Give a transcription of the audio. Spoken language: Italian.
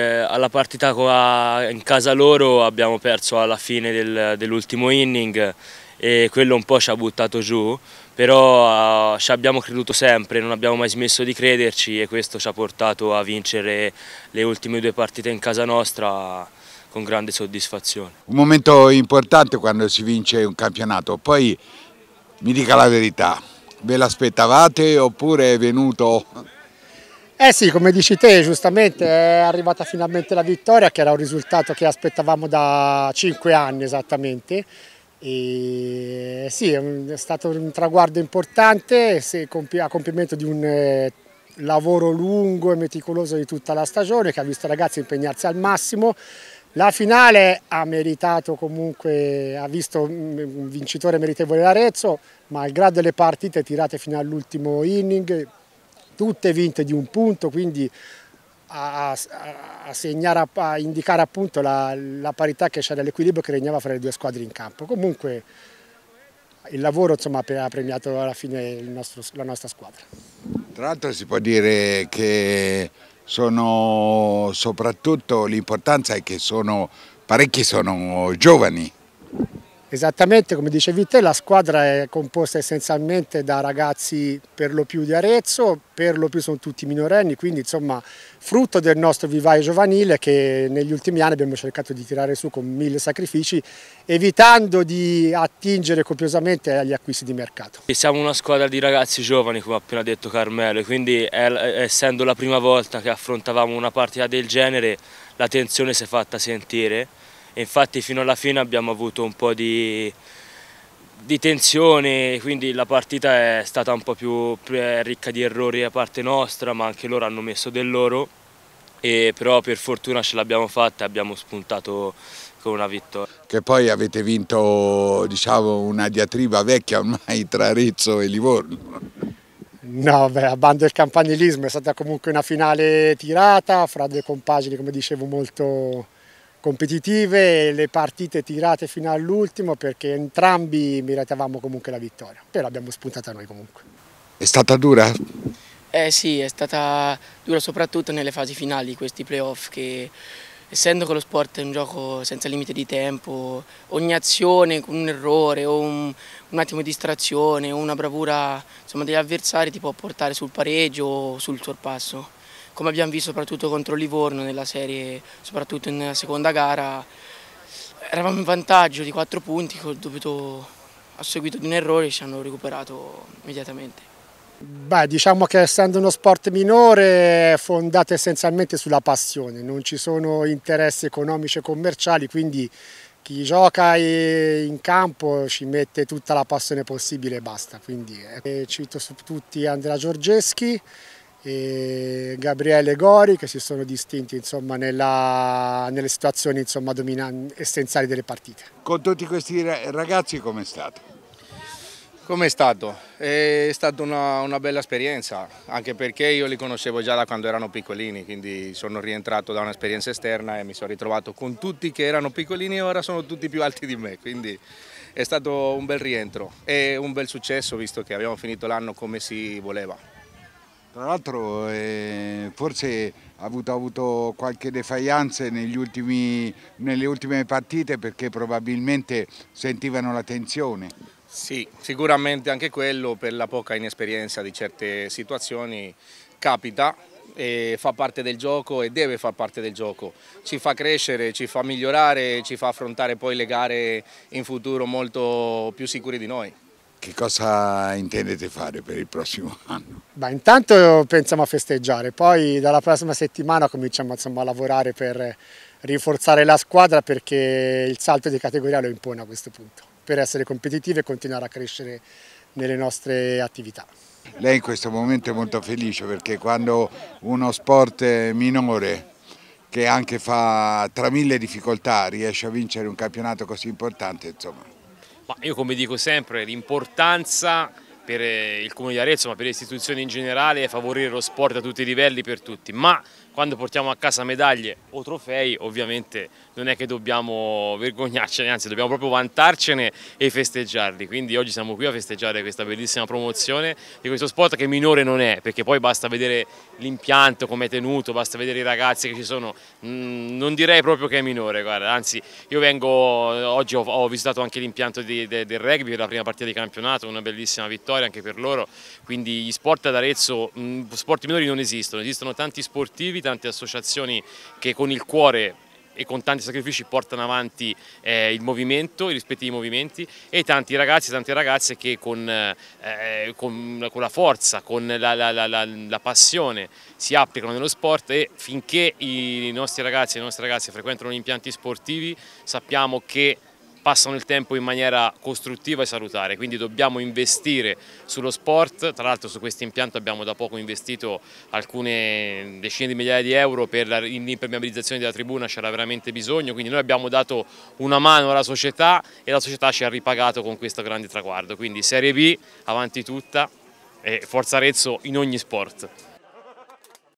Eh, alla partita in casa loro abbiamo perso alla fine del, dell'ultimo inning e quello un po' ci ha buttato giù, però eh, ci abbiamo creduto sempre, non abbiamo mai smesso di crederci e questo ci ha portato a vincere le ultime due partite in casa nostra con grande soddisfazione. Un momento importante quando si vince un campionato, poi mi dica la verità, ve l'aspettavate oppure è venuto eh sì, come dici te, giustamente è arrivata finalmente la vittoria, che era un risultato che aspettavamo da cinque anni esattamente. E sì, è stato un traguardo importante a compimento di un eh, lavoro lungo e meticoloso di tutta la stagione che ha visto i ragazzi impegnarsi al massimo. La finale ha meritato comunque, ha visto mm, un vincitore meritevole l'Arezzo, malgrado le partite tirate fino all'ultimo inning, tutte vinte di un punto, quindi a, a, segnare, a indicare appunto la, la parità che c'era, l'equilibrio che regnava fra le due squadre in campo. Comunque il lavoro insomma, ha premiato alla fine nostro, la nostra squadra. Tra l'altro si può dire che sono soprattutto l'importanza è che sono, parecchi sono giovani Esattamente come dicevi te, la squadra è composta essenzialmente da ragazzi per lo più di Arezzo, per lo più sono tutti minorenni, quindi insomma frutto del nostro vivaio giovanile che negli ultimi anni abbiamo cercato di tirare su con mille sacrifici, evitando di attingere copiosamente agli acquisti di mercato. Siamo una squadra di ragazzi giovani, come ha appena detto Carmelo, quindi eh, essendo la prima volta che affrontavamo una partita del genere, la tensione si è fatta sentire infatti fino alla fine abbiamo avuto un po' di, di tensione, quindi la partita è stata un po' più eh, ricca di errori da parte nostra, ma anche loro hanno messo del loro, e però per fortuna ce l'abbiamo fatta e abbiamo spuntato con una vittoria. Che poi avete vinto diciamo, una diatriba vecchia ormai tra Arezzo e Livorno. No, beh, a bando il campanilismo è stata comunque una finale tirata, fra due compagini, come dicevo, molto, competitive le partite tirate fino all'ultimo perché entrambi meritavamo comunque la vittoria, però l'abbiamo spuntata noi comunque. È stata dura? Eh sì, è stata dura soprattutto nelle fasi finali di questi playoff che essendo che lo sport è un gioco senza limite di tempo, ogni azione, un errore o un, un attimo di distrazione o una bravura insomma, degli avversari ti può portare sul pareggio o sul sorpasso come abbiamo visto soprattutto contro Livorno nella serie, soprattutto nella seconda gara, eravamo in vantaggio di 4 punti, dovuto, a seguito di un errore ci hanno recuperato immediatamente. Beh, diciamo che essendo uno sport minore è fondato essenzialmente sulla passione, non ci sono interessi economici e commerciali, quindi chi gioca in campo ci mette tutta la passione possibile e basta. Quindi, eh. Cito su tutti Andrea Giorgeschi, e Gabriele Gori che si sono distinti insomma, nella, nelle situazioni insomma, essenziali delle partite. Con tutti questi ragazzi com'è stato? Com'è stato? È stata una, una, bella esperienza, anche perché io li conoscevo già da quando erano piccolini, quindi sono rientrato da un'esperienza esterna e mi sono ritrovato con tutti che erano piccolini e ora sono tutti più alti di me, quindi è stato un bel rientro e un bel successo visto che abbiamo finito l'anno come si voleva. Tra l'altro eh, forse ha avuto, ha avuto qualche defaillance ultimi, nelle ultime partite perché probabilmente sentivano la tensione. Sì, sicuramente anche quello per la poca inesperienza di certe situazioni capita, e fa parte del gioco e deve far parte del gioco. Ci fa crescere, ci fa migliorare, ci fa affrontare poi le gare in futuro molto più sicuri di noi. Che cosa intendete fare per il prossimo anno? Beh, intanto pensiamo a festeggiare, poi dalla prossima settimana cominciamo insomma, a lavorare per rinforzare la squadra perché il salto di categoria lo impone a questo punto, per essere competitivi e continuare a crescere nelle nostre attività. Lei in questo momento è molto felice perché quando uno sport minore che anche fa tra mille difficoltà riesce a vincere un campionato così importante, insomma, ma io come dico sempre, l'importanza per eh, il Comune di Arezzo, ma per le istituzioni in generale, è favorire lo sport a tutti i livelli per tutti, ma quando portiamo a casa medaglie o trofei ovviamente non è che dobbiamo vergognarcene, anzi dobbiamo proprio vantarcene e festeggiarli. Quindi oggi siamo qui a festeggiare questa bellissima promozione di questo sport che minore non è, perché poi basta vedere l'impianto, come è tenuto, basta vedere i ragazzi che ci sono. Mm, non direi proprio che è minore, guarda. anzi io vengo, oggi ho, ho visitato anche l'impianto del rugby per la prima partita di campionato, una bellissima vittoria anche per loro. Quindi gli sport ad Arezzo, mm, sport minori non esistono, esistono tanti sportivi, tante associazioni che con il cuore e con tanti sacrifici portano avanti eh, il movimento, i rispettivi movimenti e tanti ragazzi e tante ragazze che con, eh, eh con, con la forza, con la, la, la, la, passione si applicano nello sport e finché i nostri ragazzi e le nostre ragazze frequentano gli impianti sportivi sappiamo che passano il tempo in maniera costruttiva e salutare, quindi dobbiamo investire sullo sport, tra l'altro su questo impianto abbiamo da poco investito alcune decine di migliaia di euro per l'impermeabilizzazione della tribuna, c'era veramente bisogno, quindi noi abbiamo dato una mano alla società e la società ci ha ripagato con questo grande traguardo, quindi Serie B avanti tutta e Forza Arezzo in ogni sport.